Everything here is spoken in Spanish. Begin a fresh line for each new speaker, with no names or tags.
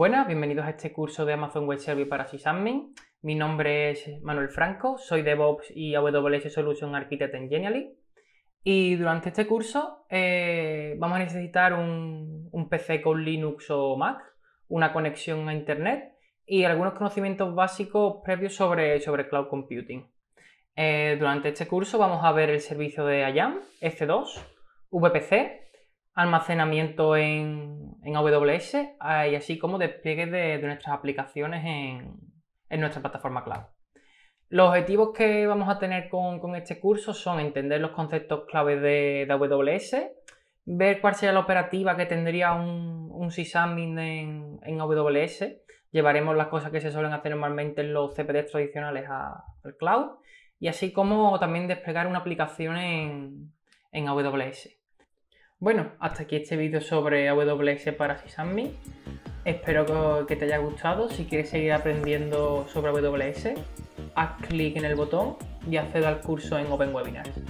Buenas, bienvenidos a este curso de Amazon Web Service para SysAdmin. Mi nombre es Manuel Franco, soy DevOps y AWS Solution Architect en Genially. Y durante este curso eh, vamos a necesitar un, PC con Linux o Mac, una conexión a Internet y algunos conocimientos básicos previos sobre, sobre Cloud Computing. Eh, durante este curso vamos a ver el servicio de IAM, S2, VPC, almacenamiento en, AWS ah, y así como despliegue de, nuestras aplicaciones en, nuestra plataforma cloud. Los objetivos que vamos a tener con, este curso son entender los conceptos clave de, de, AWS, ver cuál sería la operativa que tendría un, un sysadmin en, AWS, llevaremos las cosas que se suelen hacer normalmente en los CPDs tradicionales a, al cloud y así como también desplegar una aplicación en, en AWS. Bueno, hasta aquí este vídeo sobre AWS para SysAdmin. Espero que te haya gustado. Si quieres seguir aprendiendo sobre AWS, haz clic en el botón y acceda al curso en Open Webinars.